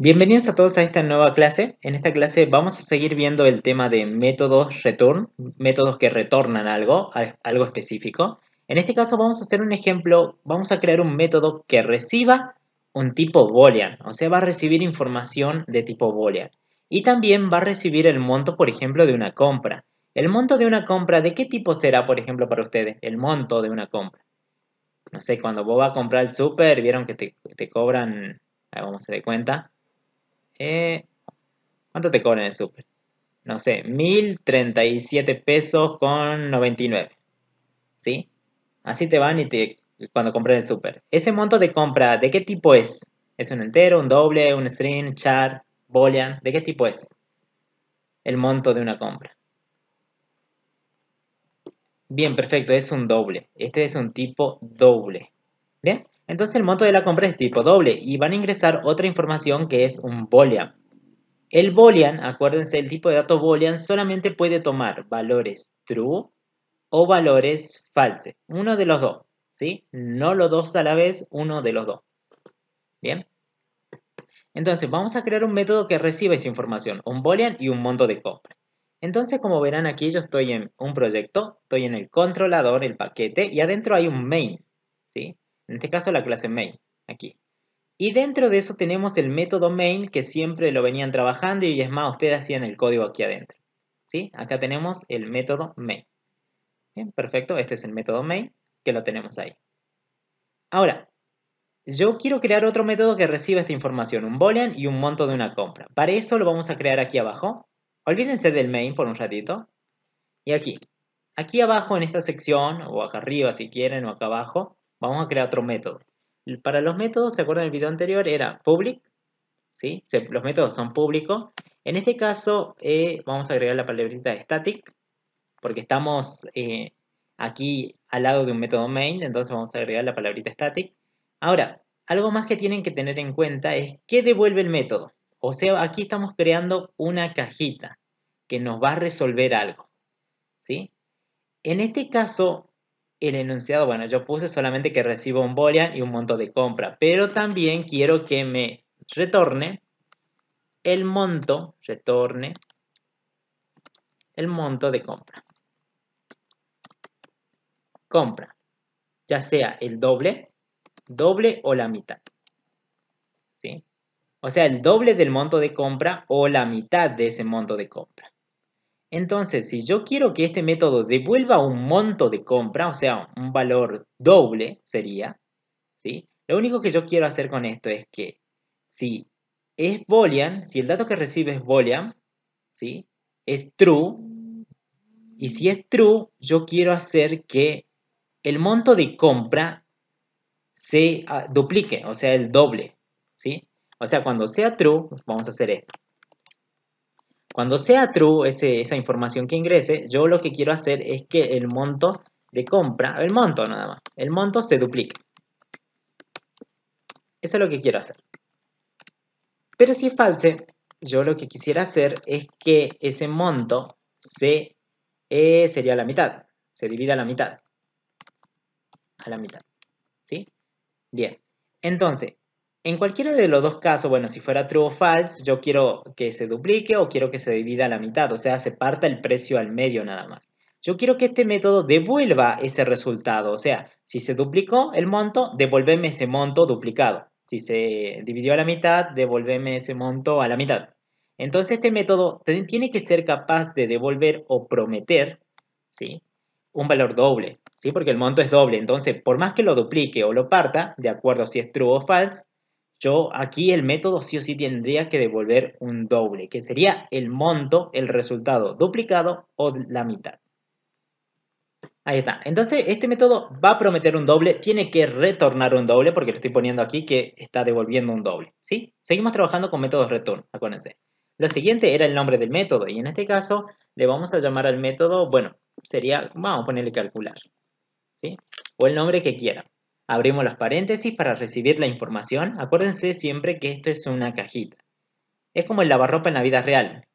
Bienvenidos a todos a esta nueva clase. En esta clase vamos a seguir viendo el tema de métodos return, métodos que retornan algo, algo específico. En este caso vamos a hacer un ejemplo, vamos a crear un método que reciba un tipo boolean, o sea, va a recibir información de tipo boolean. Y también va a recibir el monto, por ejemplo, de una compra. El monto de una compra, ¿de qué tipo será, por ejemplo, para ustedes? El monto de una compra. No sé, cuando vos vas a comprar el super vieron que te, cobran, vamos ah, a de cuenta, eh, ¿Cuánto te cobran en el super? No sé, 1037 pesos con 99. ¿Sí? Así te van y te cuando compras el super. Ese monto de compra, ¿de qué tipo es? ¿Es un entero, un doble, un string, char, boolean? ¿De qué tipo es? El monto de una compra. Bien, perfecto, es un doble. Este es un tipo doble. ¿Bien? Entonces el monto de la compra es tipo doble y van a ingresar otra información que es un boolean. El boolean, acuérdense, el tipo de dato boolean solamente puede tomar valores true o valores false. Uno de los dos, ¿sí? No los dos a la vez, uno de los dos. ¿Bien? Entonces vamos a crear un método que reciba esa información, un boolean y un monto de compra. Entonces, como verán aquí, yo estoy en un proyecto, estoy en el controlador, el paquete, y adentro hay un main, ¿sí? En este caso la clase main, aquí. Y dentro de eso tenemos el método main que siempre lo venían trabajando y es más, ustedes hacían el código aquí adentro. ¿Sí? Acá tenemos el método main. Bien, perfecto, este es el método main que lo tenemos ahí. Ahora, yo quiero crear otro método que reciba esta información, un boolean y un monto de una compra. Para eso lo vamos a crear aquí abajo. Olvídense del main por un ratito. Y aquí. Aquí abajo en esta sección, o acá arriba si quieren, o acá abajo, Vamos a crear otro método. Para los métodos, ¿se acuerdan del video anterior? Era public, ¿sí? Los métodos son públicos. En este caso, eh, vamos a agregar la palabrita static, porque estamos eh, aquí al lado de un método main, entonces vamos a agregar la palabrita static. Ahora, algo más que tienen que tener en cuenta es qué devuelve el método. O sea, aquí estamos creando una cajita que nos va a resolver algo. ¿sí? En este caso, el enunciado, bueno, yo puse solamente que recibo un boolean y un monto de compra, pero también quiero que me retorne el monto, retorne el monto de compra. Compra, ya sea el doble, doble o la mitad. ¿Sí? O sea, el doble del monto de compra o la mitad de ese monto de compra. Entonces, si yo quiero que este método devuelva un monto de compra, o sea, un valor doble sería, ¿sí? Lo único que yo quiero hacer con esto es que si es boolean, si el dato que recibe es boolean, ¿sí? Es true. Y si es true, yo quiero hacer que el monto de compra se ah, duplique, o sea, el doble, ¿sí? O sea, cuando sea true, vamos a hacer esto. Cuando sea true esa información que ingrese, yo lo que quiero hacer es que el monto de compra, el monto nada más, el monto se duplique. Eso es lo que quiero hacer. Pero si es false, yo lo que quisiera hacer es que ese monto se, eh, sería la mitad, se divida a la mitad. A la mitad. ¿Sí? Bien. Entonces, en cualquiera de los dos casos, bueno, si fuera true o false, yo quiero que se duplique o quiero que se divida a la mitad, o sea, se parta el precio al medio nada más. Yo quiero que este método devuelva ese resultado, o sea, si se duplicó el monto, devuélveme ese monto duplicado. Si se dividió a la mitad, devuélveme ese monto a la mitad. Entonces este método tiene que ser capaz de devolver o prometer ¿sí? un valor doble, ¿sí? porque el monto es doble. Entonces, por más que lo duplique o lo parta, de acuerdo si es true o false, yo aquí el método sí o sí tendría que devolver un doble, que sería el monto, el resultado duplicado o la mitad. Ahí está. Entonces, este método va a prometer un doble, tiene que retornar un doble, porque lo estoy poniendo aquí que está devolviendo un doble. ¿sí? Seguimos trabajando con métodos return, acuérdense. Lo siguiente era el nombre del método, y en este caso le vamos a llamar al método, bueno, sería, vamos a ponerle calcular, ¿sí? O el nombre que quiera abrimos los paréntesis para recibir la información. Acuérdense siempre que esto es una cajita. Es como el lavarropa en la vida real.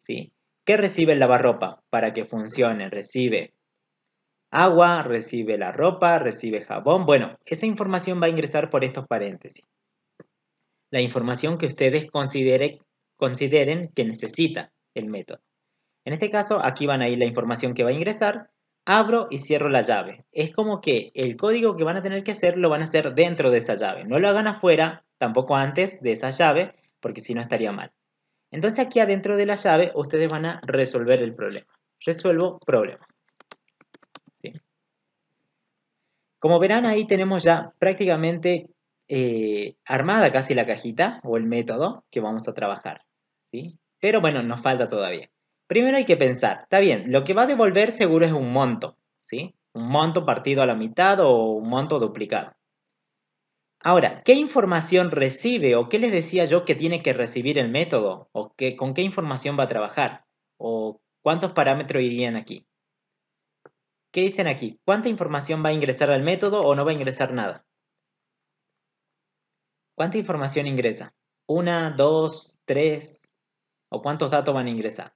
¿sí? ¿Qué recibe el lavarropa para que funcione? Recibe agua, recibe la ropa, recibe jabón. Bueno, esa información va a ingresar por estos paréntesis. La información que ustedes consideren que necesita el método. En este caso, aquí van a ir la información que va a ingresar abro y cierro la llave. Es como que el código que van a tener que hacer lo van a hacer dentro de esa llave. No lo hagan afuera, tampoco antes de esa llave, porque si no estaría mal. Entonces aquí adentro de la llave ustedes van a resolver el problema. Resuelvo problema. Como verán ahí tenemos ya prácticamente eh, armada casi la cajita o el método que vamos a trabajar. ¿sí? Pero bueno, nos falta todavía. Primero hay que pensar, está bien, lo que va a devolver seguro es un monto, ¿sí? Un monto partido a la mitad o un monto duplicado. Ahora, ¿qué información recibe o qué les decía yo que tiene que recibir el método? ¿O con qué información va a trabajar? ¿O cuántos parámetros irían aquí? ¿Qué dicen aquí? ¿Cuánta información va a ingresar al método o no va a ingresar nada? ¿Cuánta información ingresa? ¿Una, dos, tres? ¿O cuántos datos van a ingresar?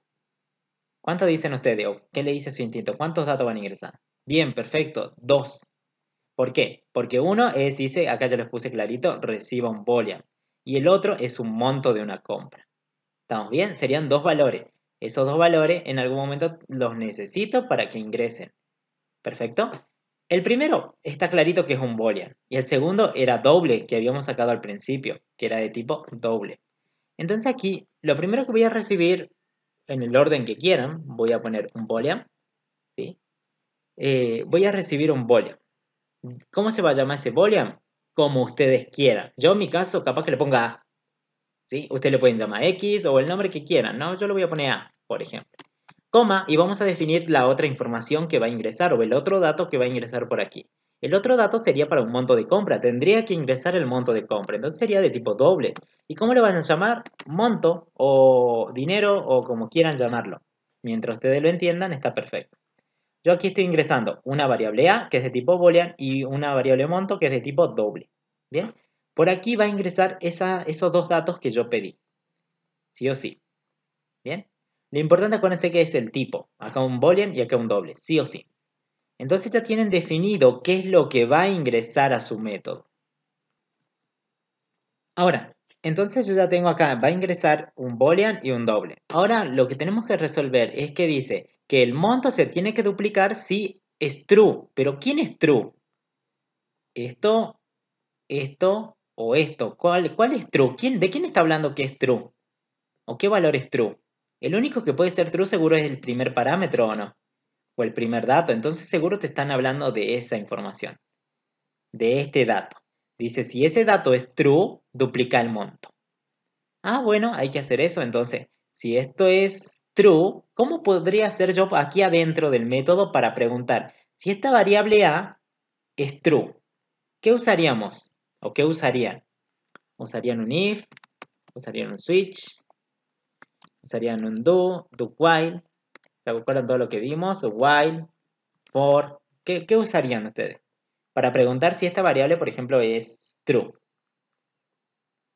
¿Cuánto dicen ustedes? ¿Qué le dice su instinto? ¿Cuántos datos van a ingresar? Bien, perfecto, dos. ¿Por qué? Porque uno es, dice, acá ya les puse clarito, reciba un boolean. Y el otro es un monto de una compra. ¿Estamos bien? Serían dos valores. Esos dos valores en algún momento los necesito para que ingresen. ¿Perfecto? El primero está clarito que es un boolean. Y el segundo era doble, que habíamos sacado al principio, que era de tipo doble. Entonces aquí, lo primero que voy a recibir en el orden que quieran, voy a poner un boolean, ¿sí? Eh, voy a recibir un boolean. ¿Cómo se va a llamar ese boolean? Como ustedes quieran. Yo en mi caso capaz que le ponga A. ¿sí? Ustedes le pueden llamar X o el nombre que quieran, ¿no? Yo le voy a poner A, por ejemplo. Coma, y vamos a definir la otra información que va a ingresar o el otro dato que va a ingresar por aquí. El otro dato sería para un monto de compra. Tendría que ingresar el monto de compra. Entonces sería de tipo doble. ¿Y cómo lo van a llamar? Monto o dinero o como quieran llamarlo. Mientras ustedes lo entiendan, está perfecto. Yo aquí estoy ingresando una variable A, que es de tipo boolean, y una variable monto, que es de tipo doble. ¿Bien? Por aquí va a ingresar esos dos datos que yo pedí. Sí o sí. ¿Bien? Lo importante acuérdense que es el tipo. Acá un boolean y acá un doble. Sí o sí. Entonces ya tienen definido qué es lo que va a ingresar a su método. Ahora, entonces yo ya tengo acá, va a ingresar un boolean y un doble. Ahora lo que tenemos que resolver es que dice que el monto se tiene que duplicar si es true. Pero ¿quién es true? Esto, esto o esto. ¿Cuál, cuál es true? ¿De quién está hablando que es true? ¿O qué valor es true? El único que puede ser true seguro es el primer parámetro o no o el primer dato, entonces seguro te están hablando de esa información, de este dato. Dice, si ese dato es true, duplica el monto. Ah, bueno, hay que hacer eso. Entonces, si esto es true, ¿cómo podría hacer yo aquí adentro del método para preguntar si esta variable A es true? ¿Qué usaríamos? ¿O qué usarían? Usarían un if, usarían un switch, usarían un do, do while, ¿Se acuerdan todo lo que vimos? While, for. ¿Qué, usarían ustedes? Para preguntar si esta variable, por ejemplo, es true.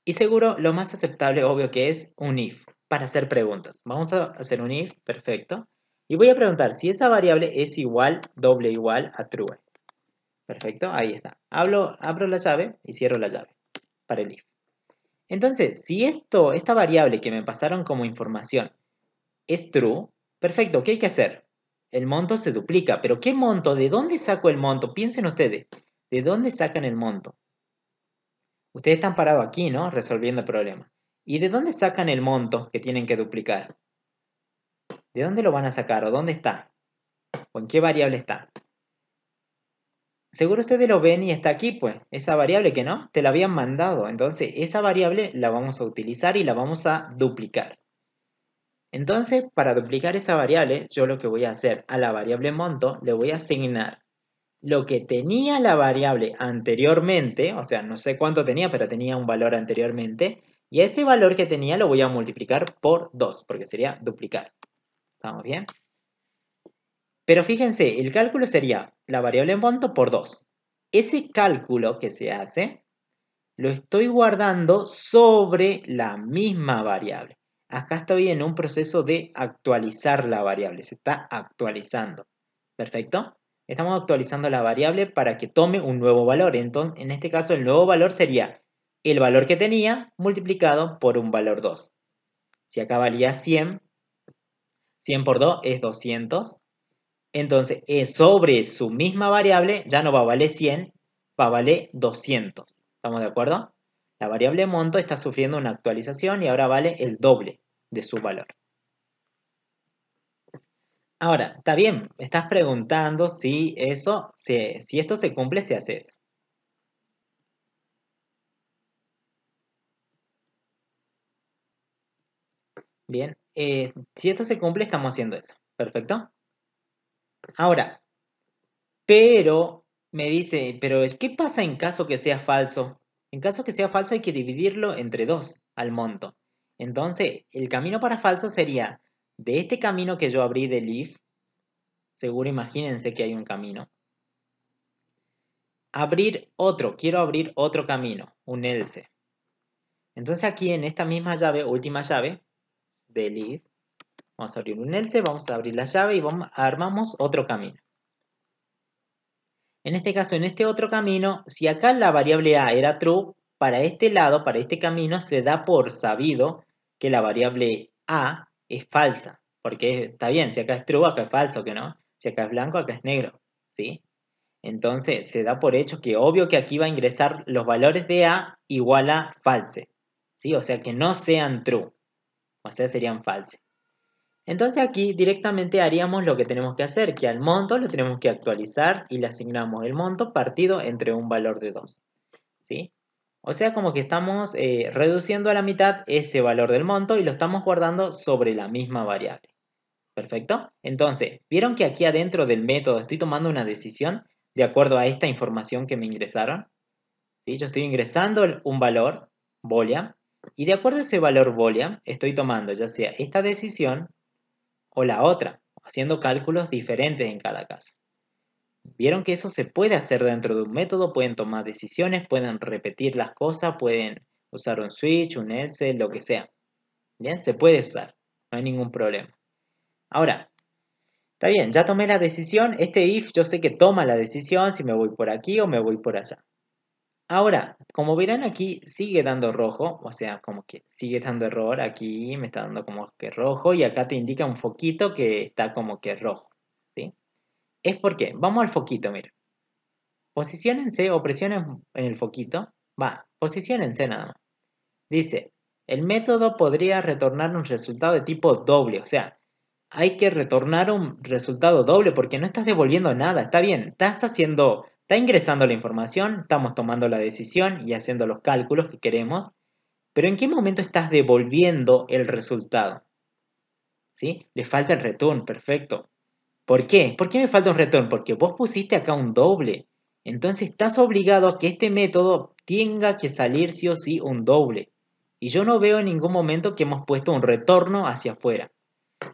Y seguro, lo más aceptable, obvio que es un if, para hacer preguntas. Vamos a hacer un if, perfecto. Y voy a preguntar si esa variable es igual, doble igual a true. Perfecto, ahí está. Hablo, abro la llave y cierro la llave para el if. Entonces, si esto, esta variable que me pasaron como información es true, Perfecto, ¿qué hay que hacer? El monto se duplica, pero ¿qué monto? ¿De dónde saco el monto? Piensen ustedes, ¿de dónde sacan el monto? Ustedes están parados aquí, ¿no? Resolviendo el problema. ¿Y de dónde sacan el monto que tienen que duplicar? ¿De dónde lo van a sacar o dónde está? ¿O en qué variable está? Seguro ustedes lo ven y está aquí, pues, esa variable que no, te la habían mandado. Entonces, esa variable la vamos a utilizar y la vamos a duplicar. Entonces, para duplicar esa variable, yo lo que voy a hacer a la variable monto, le voy a asignar lo que tenía la variable anteriormente, o sea, no sé cuánto tenía, pero tenía un valor anteriormente, y ese valor que tenía lo voy a multiplicar por 2, porque sería duplicar. ¿Estamos bien? Pero fíjense, el cálculo sería la variable monto por 2. Ese cálculo que se hace, lo estoy guardando sobre la misma variable. Acá estoy en un proceso de actualizar la variable, se está actualizando. ¿Perfecto? Estamos actualizando la variable para que tome un nuevo valor. Entonces, en este caso, el nuevo valor sería el valor que tenía multiplicado por un valor 2. Si acá valía 100, 100 por 2 es 200. Entonces, eh, sobre su misma variable ya no va a valer 100, va a valer 200. ¿Estamos de acuerdo? La variable monto está sufriendo una actualización y ahora vale el doble de su valor. Ahora, está bien, estás preguntando si eso, si esto se cumple, se hace eso. Bien, eh, si esto se cumple, estamos haciendo eso. Perfecto. Ahora, pero me dice, pero ¿qué pasa en caso que sea falso? En caso que sea falso hay que dividirlo entre dos al monto. Entonces, el camino para falso sería de este camino que yo abrí de Leaf. seguro imagínense que hay un camino, abrir otro, quiero abrir otro camino, un else. Entonces aquí en esta misma llave, última llave de Leaf, vamos a abrir un else, vamos a abrir la llave y vamos, armamos otro camino. En este caso, en este otro camino, si acá la variable A era true, para este lado, para este camino, se da por sabido que la variable A es falsa. Porque está bien, si acá es true, acá es falso, que no. Si acá es blanco, acá es negro. ¿Sí? Entonces se da por hecho que obvio que aquí va a ingresar los valores de A igual a false. ¿Sí? O sea que no sean true. O sea, serían false. Entonces aquí directamente haríamos lo que tenemos que hacer, que al monto lo tenemos que actualizar y le asignamos el monto partido entre un valor de 2. ¿sí? O sea, como que estamos eh, reduciendo a la mitad ese valor del monto y lo estamos guardando sobre la misma variable. ¿Perfecto? Entonces, ¿vieron que aquí adentro del método estoy tomando una decisión de acuerdo a esta información que me ingresaron? Yo estoy ingresando un valor, boolean, y de acuerdo a ese valor boolean, estoy tomando ya sea esta decisión o la otra, haciendo cálculos diferentes en cada caso. Vieron que eso se puede hacer dentro de un método, pueden tomar decisiones, pueden repetir las cosas, pueden usar un switch, un else, lo que sea. Bien, se puede usar, no hay ningún problema. Ahora, está bien, ya tomé la decisión, este if yo sé que toma la decisión si me voy por aquí o me voy por allá. Ahora, como verán aquí sigue dando rojo, o sea, como que sigue dando error, aquí me está dando como que rojo y acá te indica un foquito que está como que rojo, ¿sí? Es porque, vamos al foquito, mira. Posiciónense o presionen en el foquito, va, posiciónense nada más. Dice, el método podría retornar un resultado de tipo doble, o sea, hay que retornar un resultado doble porque no estás devolviendo nada, está bien, estás haciendo Está ingresando la información, estamos tomando la decisión y haciendo los cálculos que queremos, pero ¿en qué momento estás devolviendo el resultado? ¿Sí? Le falta el return, perfecto. ¿Por qué? ¿Por qué me falta un return? Porque vos pusiste acá un doble. Entonces estás obligado a que este método tenga que salir sí o sí un doble. Y yo no veo en ningún momento que hemos puesto un retorno hacia afuera.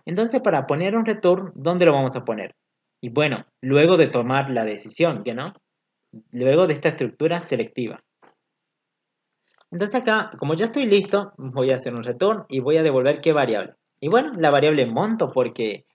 Entonces para poner un return, ¿dónde lo vamos a poner? Y bueno, luego de tomar la decisión, ¿qué no? luego de esta estructura selectiva. Entonces acá, como ya estoy listo, voy a hacer un return y voy a devolver qué variable. Y bueno, la variable monto porque